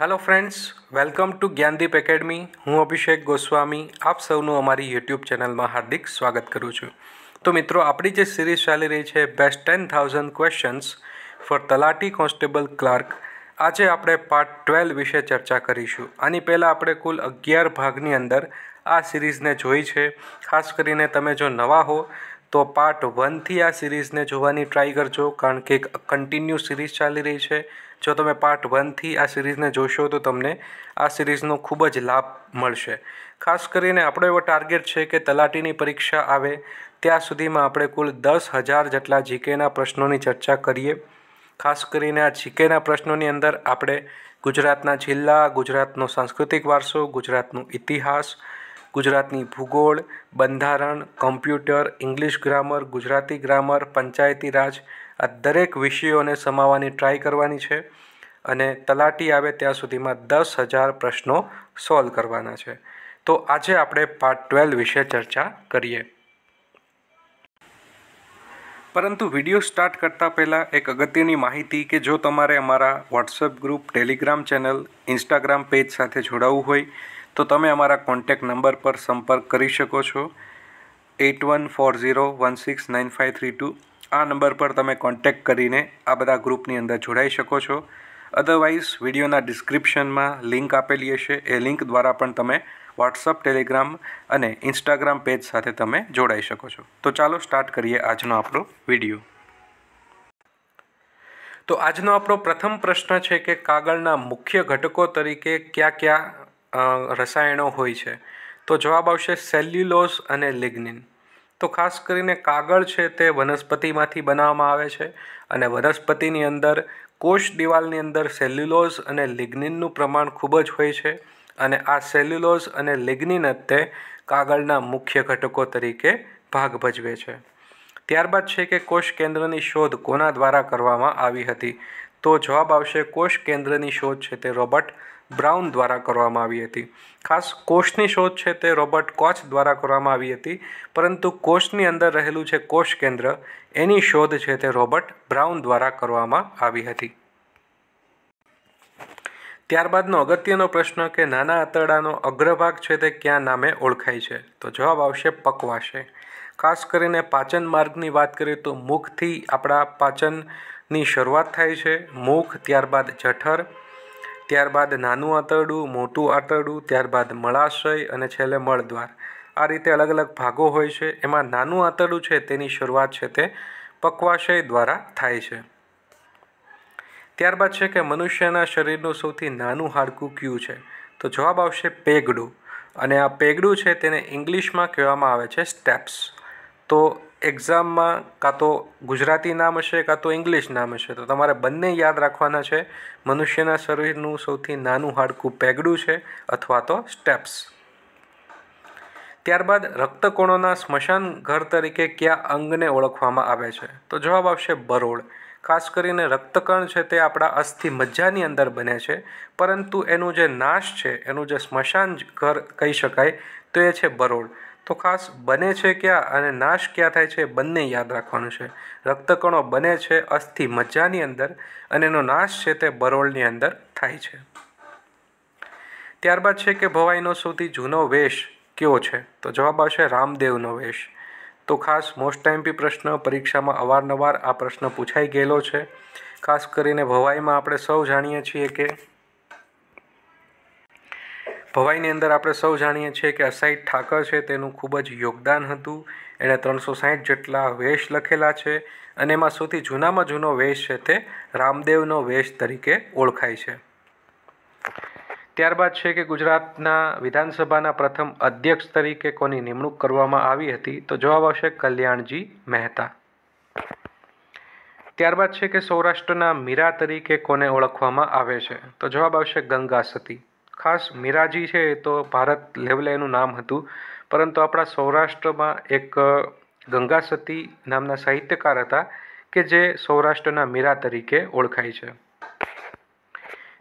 hello friends welcome to Gyandeep academy હું અભિષેક ગોસ્વામી આપ સૌનું અમારી યુટ્યુબ ચેનલમાં હાર્દિક સ્વાગત કરું છું તો મિત્રો આપણી જે સિરીઝ ચાલી રહી છે best ten thousand questions for તલાટી કોન્સ્ટેબલ ક્લાર્ક આજે આપણે પાર્ટ ટ્વેલ્વ વિશે ચર્ચા કરીશું આની પહેલાં આપણે કુલ અગિયાર ભાગની અંદર આ સિરીઝને જોઈ છે ખાસ કરીને તમે જો નવા હો તો પાર્ટ વનથી આ સિરીઝને જોવાની ટ્રાય કરજો કારણ કે એક કન્ટિન્યુ સિરીઝ ચાલી રહી છે જો તમે પાર્ટ વનથી આ સિરીઝને જોશો તો તમને આ સિરીઝનો ખૂબ જ લાભ મળશે ખાસ કરીને આપણો એવો ટાર્ગેટ છે કે તલાટીની પરીક્ષા આવે ત્યાં સુધીમાં આપણે કુલ દસ હજાર જેટલા જીકેના પ્રશ્નોની ચર્ચા કરીએ ખાસ કરીને આ જીકેના પ્રશ્નોની અંદર આપણે ગુજરાતના જિલ્લા ગુજરાતનો સાંસ્કૃતિક વારસો ગુજરાતનો ઇતિહાસ ગુજરાતની ભૂગોળ બંધારણ computer English grammar Gujarati grammar પંચાયતી રાજ આ દરેક વિષયોને સમાવવાની ટ્રાય કરવાની છે અને તલાટી આવે ત્યાં સુધીમાં દસ હજાર પ્રશ્નો સોલ્વ કરવાના છે તો આજે આપણે પાર્ટ ટ્વેલ્વ વિશે ચર્ચા કરીએ પરંતુ વિડીયો સ્ટાર્ટ કરતાં પહેલાં એક અગત્યની માહિતી કે જો તમારે અમારા WhatsApp group Telegram channel Instagram page સાથે જોડાવવું હોય તો તમે અમારા કોન્ટેક્ટ નંબર પર સંપર્ક કરી શકો છો at one four zero one six nine five three two આ નંબર પર તમે કોન્ટેક્ટ કરીને આ બધા ગ્રુપની અંદર જોડાઈ શકો છો અધરવાઇઝ વિડીયોના ડિસ્ક્રિપ્શનમાં લિંક આપેલી હશે એ લિંક દ્વારા પણ તમે વોટ્સઅપ ટેલિગ્રામ અને ઇન્સ્ટાગ્રામ પેજ સાથે તમે જોડાઈ શકો છો તો ચાલો સ્ટાર્ટ કરીએ આજનો આપણો વિડીયો તો આજનો આપણો પ્રથમ પ્રશ્ન છે કે કાગળના મુખ્ય ઘટકો તરીકે કયા કયા રસાયણો હોય છે તો જવાબ આવશે સેલ્યુલોઝ અને લિગ્નિન તો ખાસ કરીને કાગળ છે તે વનસ્પતિમાંથી બનાવવામાં આવે છે અને વનસ્પતિની અંદર કોષ દિવાલની અંદર સેલ્યુલોઝ અને લિગ્નિનનું પ્રમાણ ખૂબ જ હોય છે અને આ સેલ્યુલોઝ અને લિગ્નિન જ તે કાગળના મુખ્ય ઘટકો તરીકે ભાગ ભજવે છે ત્યારબાદ છે કે કોષ કેન્દ્રની શોધ કોના દ્વારા કરવામાં આવી હતી તો જવાબ આવશે કોષ કેન્દ્રની શોધ છે તે રોબર્ટ બ્રાઉન દ્વારા કરવામાં આવી હતી ખાસ કોષની શોધ છે તે રોબર્ટ કોચ દ્વારા કરવામાં આવી હતી પરંતુ કોષની અંદર રહેલું છે કોષ કેન્દ્ર એની શોધ છે તે રોબર્ટ બ્રાઉન દ્વારા કરવામાં આવી હતી ત્યારબાદનો અગત્યનો પ્રશ્ન કે નાના આંતરડાનો અગ્રભાગ છે તે ક્યાં નામે ઓળખાય છે તો જવાબ આવશે પકવાશે ખાસ કરીને પાચન માર્ગની વાત કરીએ તો મુખથી આપણા પાચનની શરૂઆત થાય છે મુખ ત્યારબાદ જઠર ત્યારબાદ નાનું આંતરડું મોટું આંતરડું ત્યારબાદ મળાશય અને છેલ્લે મળદ્વાર આ રીતે અલગ અલગ ભાગો હોય છે એમાં નાનું આંતરડું છે તેની શરૂઆત છે તે પકવાશય દ્વારા થાય છે ત્યારબાદ છે કે મનુષ્યના શરીરનું સૌથી નાનું હાડકું ક્યુ છે તો જવાબ આવશે પેગડું અને આ પેગડું છે તેને ઇંગ્લિશમાં કહેવામાં આવે છે સ્ટેપ્સ તો એક્ઝામમાં કાં તો ગુજરાતી નામ હશે કાં તો ઇંગ્લિશ નામ હશે તો તમારે બંને યાદ રાખવાના છે મનુષ્યના શરીરનું સૌથી નાનું હાડકું પેગડું છે અથવા તો સ્ટેપ્સ ત્યારબાદ રક્તકોણોના સ્મશાન ઘર તરીકે કયા અંગને ઓળખવામાં આવે છે તો જવાબ આવશે બરોળ ખાસ કરીને રક્તકણ છે તે આપણા અસ્થિ મજ્જાની અંદર બને છે પરંતુ એનું જે નાશ છે એનું જે સ્મશાન ઘર કહી શકાય તો એ છે બરોળ તો ખાસ બને છે ક્યાં અને નાશ ક્યાં થાય છે બંને યાદ રાખવાનું છે રક્તકણો બને છે અસ્થિ મજ્જાની અંદર અને એનો નાશ છે તે બરોળની અંદર થાય છે ત્યારબાદ છે કે ભવાઈનો સૌથી જૂનો વેશ કયો છે તો જવાબ આવશે રામદેવનો વેશ તો ખાસ મોસ્ટ ટાઈમ બી પ્રશ્ન પરીક્ષામાં અવારનવાર આ પ્રશ્ન પૂછાઈ ગયેલો છે ખાસ કરીને ભવાઈમાં આપણે સૌ જાણીએ છીએ કે ભવાઈની અંદર આપણે સૌ જાણીએ છીએ કે અસાઈ ઠાકર છે તેનું ખૂબ જ યોગદાન હતું એણે ત્રણસો સાહીઠ જેટલા વેશ લખેલા છે અને એમાં સૌથી જૂનામાં જૂનો વેશ છે તે રામદેવનો વેશ તરીકે ઓળખાય છે ત્યારબાદ છે કે ગુજરાતના વિધાનસભાના પ્રથમ અધ્યક્ષ તરીકે કોની નિમણૂક કરવામાં આવી હતી તો જવાબ આવશે કલ્યાણજી મહેતા ત્યારબાદ છે કે સૌરાષ્ટ્રના મીરા તરીકે કોને ઓળખવામાં આવે છે તો જવાબ આવશે ગંગા સતી ખાસ મિરાજી છે એ તો ભારત લેવલે એનું નામ હતું પરંતુ આપણા સૌરાષ્ટ્રમાં એક ગંગા સતી નામના સાહિત્યકાર હતા કે જે સૌરાષ્ટ્રના મીરા તરીકે ઓળખાય છે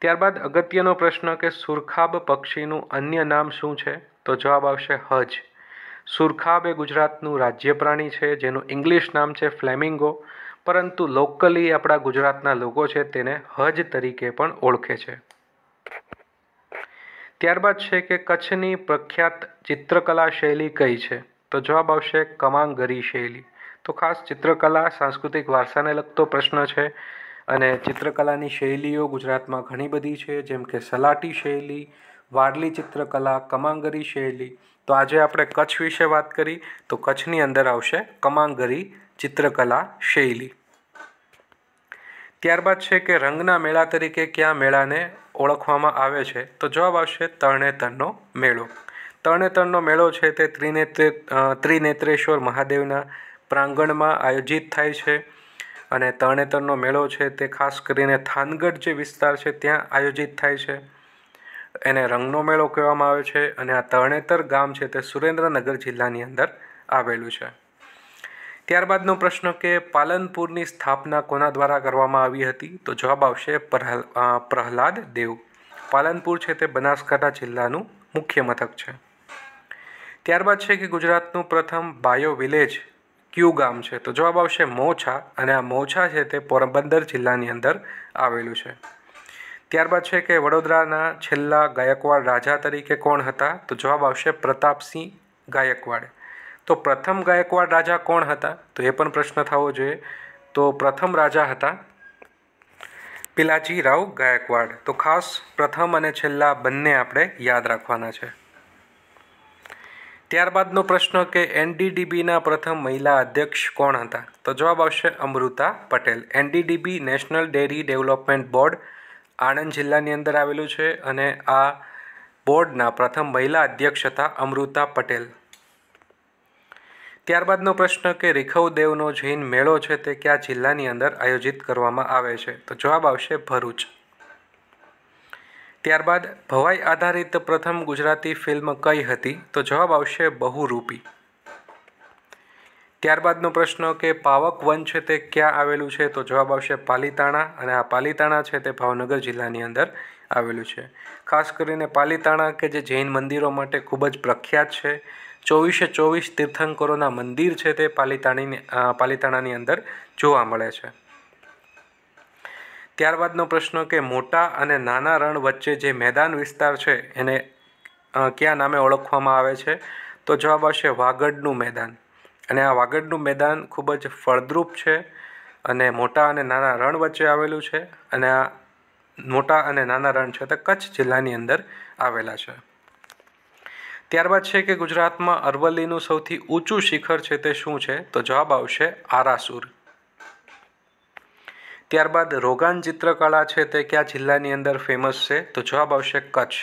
ત્યારબાદ અગત્યનો પ્રશ્ન કે સુરખાબ પક્ષીનું અન્ય નામ શું છે તો જવાબ આવશે હજ સુરખાબ એ ગુજરાતનું રાજ્ય પ્રાણી છે જેનું ઇંગ્લિશ નામ છે ફ્લેમિંગો પરંતુ લોકલી આપણા ગુજરાતના લોકો છે તેને હજ તરીકે પણ ઓળખે છે ત્યારબાદ છે કે કચ્છની પ્રખ્યાત ચિત્રકલા શૈલી કઈ છે તો જવાબ આવશે કમાંગરી શૈલી તો ખાસ ચિત્રકલા સાંસ્કૃતિક વારસાને લગતો પ્રશ્ન છે અને ચિત્રકલાની શૈલીઓ ગુજરાતમાં ઘણી બધી છે જેમ કે સલાટી શૈલી વારલી ચિત્રકલા કમાંગરી શૈલી તો આજે આપણે કચ્છ વિશે વાત કરી તો કચ્છની અંદર આવશે કમાંગરી ચિત્રકલા શૈલી ત્યારબાદ છે કે રંગના મેળા તરીકે ક્યાં મેળાને ઓળખવામાં આવે છે તો જવાબ આવશે તરણેતરનો મેળો તરણેતરનો મેળો છે તે ત્રિનેત્રે ત્રિનેત્રેશ્વર મહાદેવના પ્રાંગણમાં આયોજિત થાય છે અને તરણેતરનો મેળો છે તે ખાસ કરીને થાનગઢ જે વિસ્તાર છે ત્યાં આયોજિત થાય છે એને રંગનો મેળો કહેવામાં આવે છે અને આ તરણેતર ગામ છે તે સુરેન્દ્રનગર જિલ્લાની અંદર આવેલું છે ત્યારબાદનો પ્રશ્ન કે પાલનપુરની સ્થાપના કોના દ્વારા કરવામાં આવી હતી તો જવાબ આવશે પ્રહલાદ દેવ પાલનપુર છે તે બનાસકાંઠા જિલ્લાનું મુખ્ય મથક છે ત્યારબાદ છે કે ગુજરાતનું પ્રથમ બાયો વિલેજ ક્યુ ગામ છે તો જવાબ આવશે મોછા અને આ મોછા છે તે પોરબંદર જિલ્લાની અંદર આવેલું છે ત્યારબાદ છે કે વડોદરાના છેલ્લા ગાયકવાડ રાજા તરીકે કોણ હતા તો જવાબ આવશે પ્રતાપસિંહ ગાયકવાડ તો પ્રથમ ગાયકવાડ રાજા કોણ હતા તો એ પણ પ્રશ્ન થવો જોઈએ તો પ્રથમ રાજા હતા પિલાજીરાવ ગાયકવાડ તો ખાસ પ્રથમ અને છેલ્લા બંને આપણે યાદ રાખવાના છે ત્યારબાદનો પ્રશ્ન કે એનડીડીબીના પ્રથમ મહિલા અધ્યક્ષ કોણ હતા તો જવાબ આવશે Amrita Patel NDDB national dairy development board Anand જિલ્લાની અંદર આવેલું છે અને આ બોર્ડના પ્રથમ મહિલા અધ્યક્ષ હતા અમૃતા પટેલ ત્યારબાદનો પ્રશ્ન કે દેવનો જૈન મેળો છે તે કયા જિલ્લાની અંદર આયોજિત કરવામાં આવે છે તો જવાબ આવશે ભરૂચ ત્યારબાદ ભવાઈ આધારિત પ્રથમ ગુજરાતી ફિલ્મ કઈ હતી તો જવાબ આવશે બહુરૂપી ત્યારબાદનો પ્રશ્ન કે પાવક વન છે તે ક્યાં આવેલું છે તો જવાબ આવશે પાલીતાણા અને આ પાલીતાણા છે તે ભાવનગર જિલ્લાની અંદર આવેલું છે ખાસ કરીને પાલીતાણા કે જે જૈન મંદિરો માટે ખૂબ જ પ્રખ્યાત છે ચોવીસે ચોવીસ તીર્થંકરોના મંદિર છે તે પાલિતાણીની પાલિતાણાની અંદર જોવા મળે છે ત્યારબાદનો પ્રશ્ન કે મોટા અને નાના રણ વચ્ચે જે મેદાન વિસ્તાર છે એને કયા નામે ઓળખવામાં આવે છે તો જવાબ આવશે વાગડનું મેદાન અને આ વાગડનું મેદાન ખૂબ જ ફળદ્રુપ છે અને મોટા અને નાના રણ વચ્ચે આવેલું છે અને આ મોટા અને નાના રણ છે તે કચ્છ જિલ્લાની અંદર આવેલા છે ત્યારબાદ છે કે ગુજરાતમાં અરવલ્લીનું સૌથી ઊંચું શિખર છે તે શું છે તો જવાબ આવશે આરાસુર ત્યારબાદ રોગાન ચિત્રકળા છે તે કયા જિલ્લાની અંદર ફેમસ છે તો જવાબ આવશે કચ્છ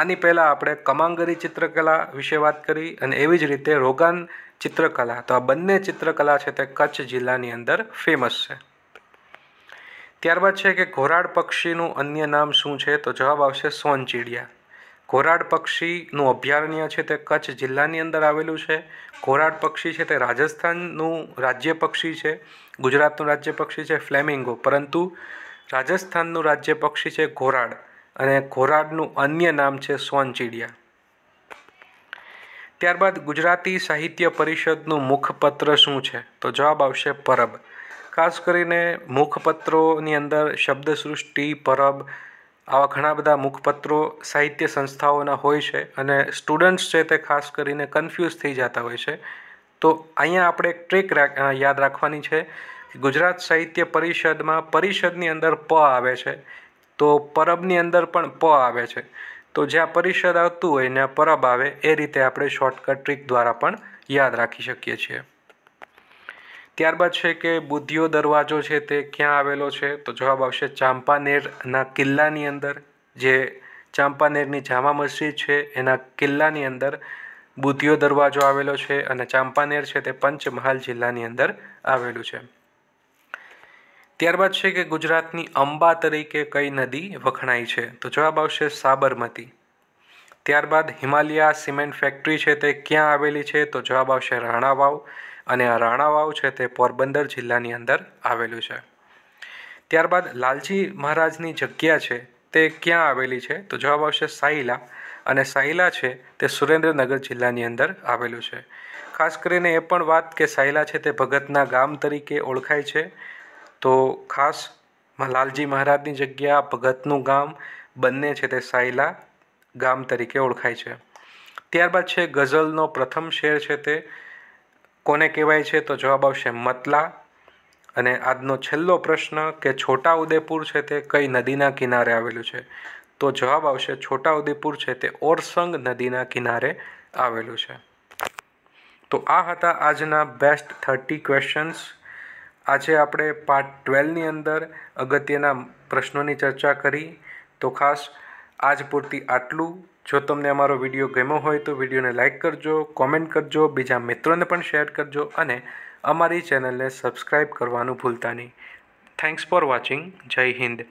આની પહેલાં આપણે કમાંગરી ચિત્રકલા વિશે વાત કરી અને એવી જ રીતે રોગાન ચિત્રકલા તો આ બંને ચિત્રકલા છે તે કચ્છ જિલ્લાની અંદર ફેમસ છે ત્યારબાદ છે કે ઘોરાડ પક્ષીનું અન્ય નામ શું છે તો જવાબ આવશે સોનચીડિયા ઘોરાડ પક્ષીનું અભયારણ્ય છે તે કચ્છ જિલ્લાની અંદર આવેલું છે ઘોરાડ પક્ષી છે તે રાજસ્થાનનું રાજ્ય પક્ષી છે ગુજરાતનું રાજ્ય પક્ષી છે ફ્લેમિંગો પરંતુ રાજસ્થાનનું રાજ્ય પક્ષી છે ઘોરાડ અને ઘોરાડનું અન્ય નામ છે સોનચીડિયા ત્યારબાદ ગુજરાતી સાહિત્ય પરિષદનું મુખપત્ર શું છે તો જવાબ આવશે પરબ ખાસ કરીને મુખપત્રોની અંદર શબ્દસૃષ્ટિ પરબ આવા ઘણા બધા મુખપત્રો સાહિત્ય સંસ્થાઓના હોય છે અને સ્ટુડન્ટ્સ છે તે ખાસ કરીને કન્ફ્યુઝ થઈ જતા હોય છે તો અહીંયા આપણે એક ટ્રીક યાદ રાખવાની છે ગુજરાત સાહિત્ય પરિષદમાં પરિષદની અંદર પ આવે છે તો પરબની અંદર પણ પ આવે છે તો જ્યાં પરિષદ આવતું હોય ત્યાં પરબ આવે એ રીતે આપણે શોર્ટકટ ટ્રીક દ્વારા પણ યાદ રાખી શકીએ છીએ ત્યારબાદ છે કે બુદ્ધિઓ દરવાજો છે તે ક્યાં આવેલો છે તો જવાબ આવશે ચાંપાનેરના કિલ્લાની અંદર જે ચાંપાનેરની જામા મસ્જિદ છે એના કિલ્લાની અંદર બુદ્ધિઓ દરવાજો આવેલો છે અને ચાંપાનેર છે તે પંચમહાલ જિલ્લાની અંદર આવેલું છે ત્યારબાદ છે કે ગુજરાતની અંબા તરીકે કઈ નદી વખણાય છે તો જવાબ આવશે સાબરમતી ત્યારબાદ હિમાલયા સિમેન્ટ ફેક્ટરી છે તે ક્યાં આવેલી છે તો જવાબ આવશે રાણાવાવ અને આ રાણાવાવ છે તે પોરબંદર જિલ્લાની અંદર આવેલું છે ત્યારબાદ લાલજી મહારાજની જગ્યા છે તે ક્યાં આવેલી છે તો જવાબ આવશે સાયલા અને સાયલા છે તે સુરેન્દ્રનગર જિલ્લાની અંદર આવેલું છે ખાસ કરીને એ પણ વાત કે સાયલા છે તે ભગતના ગામ તરીકે ઓળખાય છે તો ખાસ લાલજી મહારાજની જગ્યા ભગતનું ગામ બંને છે તે સાયલા ગામ તરીકે ઓળખાય છે ત્યારબાદ છે ગઝલનો પ્રથમ શેર છે તે કોને કહેવાય છે તો જવાબ આવશે મતલા અને આજનો છેલ્લો પ્રશ્ન કે છોટા ઉદેપુર છે તે કઈ નદીના કિનારે આવેલું છે તો જવાબ આવશે છોટા ઉદેપુર છે તે ઓરસંગ નદીના કિનારે આવેલું છે તો આ હતા આજના બેસ્ટ થર્ટી ક્વેશ્ચન્સ આજે આપણે પાર્ટ ટ્વેલ્વની અંદર અગત્યના પ્રશ્નોની ચર્ચા કરી તો ખાસ આજ પૂરતી આટલું જો તમને અમારો વિડીયો ગમ્યો હોય તો વિડીયોને લાઇક કરજો કોમેન્ટ કરજો બીજા મિત્રોને પણ શેર કરજો અને અમારી ચેનલને સબસ્ક્રાઈબ કરવાનું ભૂલતા નહીં થેન્ક્સ ફોર વોચિંગ જય હિન્દ